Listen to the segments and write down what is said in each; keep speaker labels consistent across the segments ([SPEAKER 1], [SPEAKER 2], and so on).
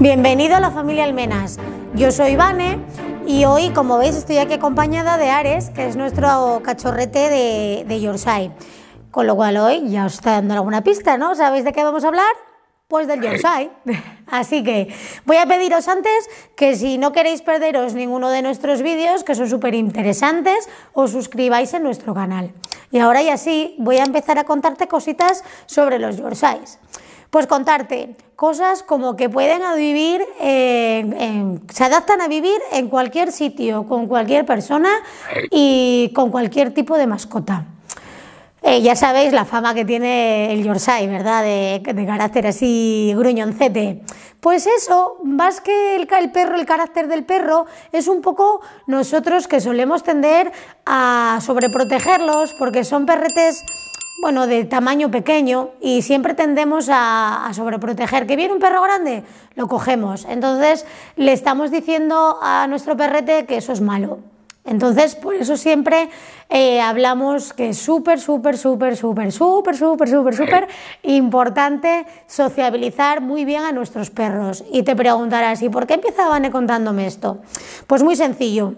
[SPEAKER 1] Bienvenido a la familia Almenas. Yo soy Vane y hoy, como veis, estoy aquí acompañada de Ares, que es nuestro cachorrete de, de Yorkshire. Con lo cual hoy ya os está dando alguna pista, ¿no? ¿Sabéis de qué vamos a hablar? Pues del Yorkshire. Así que voy a pediros antes que si no queréis perderos ninguno de nuestros vídeos, que son súper interesantes, os suscribáis en nuestro canal. Y ahora y así voy a empezar a contarte cositas sobre los Yorkshires. Pues contarte cosas como que pueden vivir, se adaptan a vivir en cualquier sitio, con cualquier persona y con cualquier tipo de mascota. Eh, ya sabéis la fama que tiene el Yorkshire, ¿verdad? De, carácter así gruñoncete. Pues eso, más que el, perro, el carácter del perro, es un poco nosotros que solemos tender a sobreprotegerlos porque son perretes bueno, de tamaño pequeño y siempre tendemos a, sobreproteger. ¿Que viene un perro grande? Lo cogemos. Entonces le estamos diciendo a nuestro perrete que eso es malo. Entonces, por eso siempre eh, hablamos que es súper, súper, súper, súper, súper, súper, súper, súper importante sociabilizar muy bien a nuestros perros. Y te preguntarás, ¿y por qué empiezaban contándome esto? Pues muy sencillo.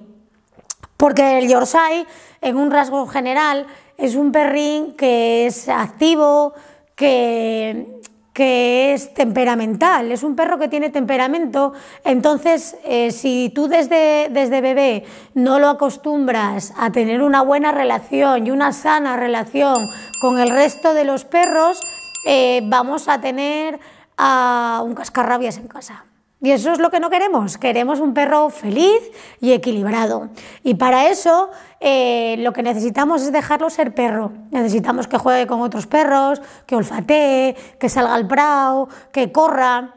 [SPEAKER 1] Porque el Yorkshire, en un rasgo general, es un perrín que es activo, que, que es temperamental, es un perro que tiene temperamento, entonces eh, si tú desde, desde bebé no lo acostumbras a tener una buena relación y una sana relación con el resto de los perros, eh, vamos a tener a un cascarrabias en casa. Y eso es lo que no queremos. Queremos un perro feliz y equilibrado. Y para eso eh, lo que necesitamos es dejarlo ser perro. Necesitamos que juegue con otros perros, que olfatee, que salga al prao, que corra.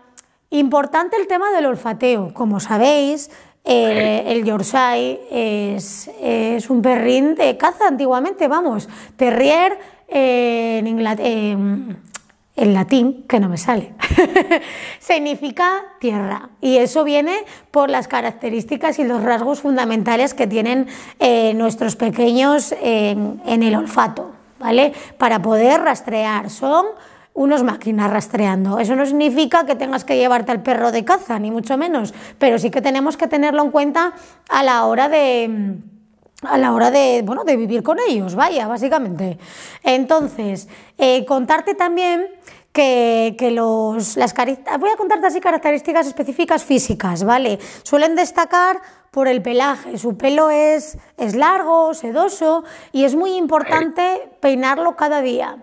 [SPEAKER 1] Importante el tema del olfateo. Como sabéis, el Yorkshire es, un perrín de caza antiguamente, vamos, terrier eh, en Inglaterra em, en latín, que no me sale, significa tierra. Y eso viene por las características y los rasgos fundamentales que tienen eh, nuestros pequeños en el olfato, ¿vale? Para poder rastrear. Son unos máquinas rastreando. Eso no significa que tengas que llevarte al perro de caza, ni mucho menos, pero sí que tenemos que tenerlo en cuenta a la hora de
[SPEAKER 2] a la hora de,
[SPEAKER 1] bueno, de vivir con ellos, vaya, básicamente. Entonces, eh, contarte también que, que, los, las voy a contarte así características específicas físicas, ¿vale? Suelen destacar por el pelaje, su pelo es, es largo, sedoso y es muy importante peinarlo cada día.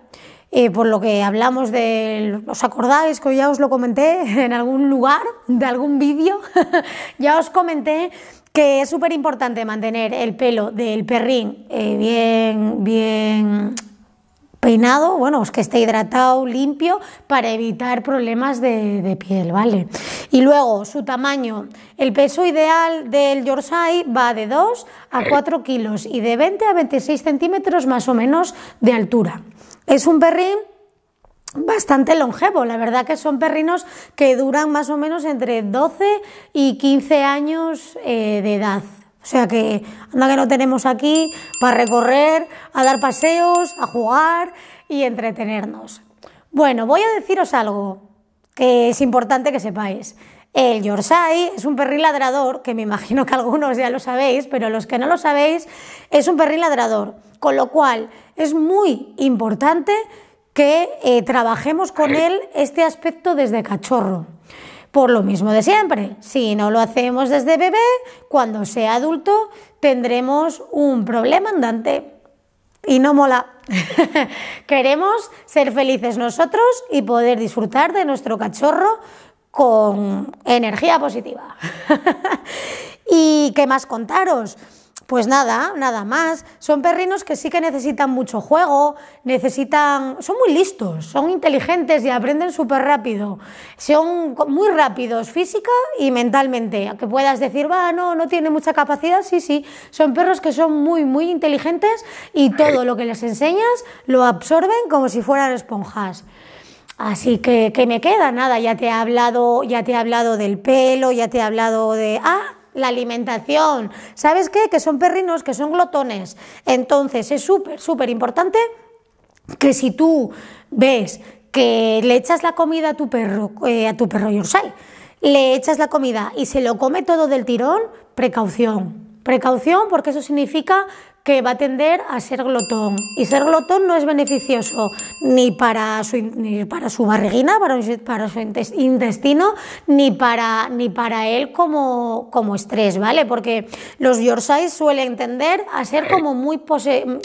[SPEAKER 1] Eh, por lo que hablamos de, ¿os acordáis que ya os lo comenté en algún lugar, de algún vídeo? ya os comenté que es súper importante mantener el pelo del perrín eh, bien, bien peinado, bueno, que esté hidratado, limpio, para evitar problemas de, piel, ¿vale? Y luego, su tamaño. El peso ideal del Yorkshire va de 2 a 4 kilos y de 20 a 26 centímetros más o menos de altura. Es un perrín bastante longevo. La verdad que son perrinos que duran más o menos entre 12 y 15 años eh, de edad. O sea que anda que no tenemos aquí para recorrer, a dar paseos, a jugar y entretenernos. Bueno, voy a deciros algo que es importante que sepáis. El Yorkshire es un perril ladrador, que me imagino que algunos ya lo sabéis, pero los que no lo sabéis, es un perril ladrador, con lo cual es muy importante que eh, trabajemos con él este aspecto desde cachorro. Por lo mismo de siempre, si no lo hacemos desde bebé, cuando sea adulto tendremos un problema andante. Y no mola. Queremos ser felices nosotros y poder disfrutar de nuestro cachorro con energía positiva. ¿Y qué más contaros? Pues nada, nada más. Son perrinos que sí que necesitan mucho juego, necesitan. son muy listos, son inteligentes y aprenden súper rápido. Son muy rápidos física y mentalmente. que puedas decir, va, no, no tiene mucha capacidad, sí, sí. Son perros que son muy, muy inteligentes y todo lo que les enseñas lo absorben como si fueran esponjas. Así que, me queda? Nada, ya te he hablado, ya te he hablado del pelo, ya te he hablado de. ¡Ah! La alimentación. ¿Sabes qué? Que son perrinos, que son glotones. Entonces, es súper, súper importante que si tú ves que le echas la comida a tu perro, eh, a tu perro Yorsai, le echas la comida y se lo come todo del tirón, precaución. Precaución porque eso significa que va a tender a ser glotón. Y ser glotón no es beneficioso ni para su, ni para su barriguina, para, para su intestino, ni para, ni para él como, como estrés, ¿vale? Porque los yorkshire suelen tender a ser como muy,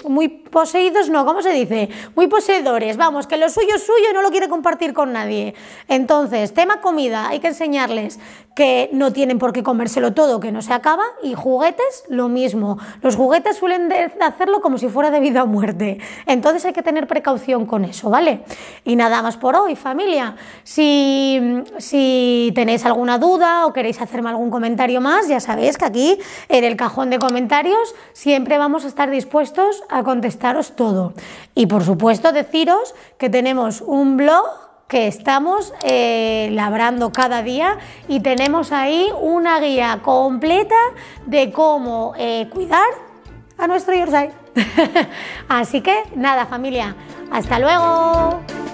[SPEAKER 1] muy poseídos, no, ¿cómo se dice? Muy poseedores, vamos, que lo suyo es suyo y no lo quiere compartir con nadie. Entonces, tema comida, hay que enseñarles que no tienen por qué comérselo todo, que no se acaba, y juguetes, lo mismo. Los juguetes suelen de hacerlo como si fuera de vida o muerte. Entonces hay que tener precaución con eso, ¿vale? Y nada más por hoy, familia. Si, si tenéis alguna duda o queréis hacerme algún comentario más, ya sabéis que aquí en el cajón de comentarios siempre vamos a estar dispuestos a contestaros todo. Y por supuesto deciros que tenemos un blog que estamos eh, labrando cada día y tenemos ahí una guía completa de cómo eh, cuidar a nuestro Yorsai. Así que nada, familia, hasta luego.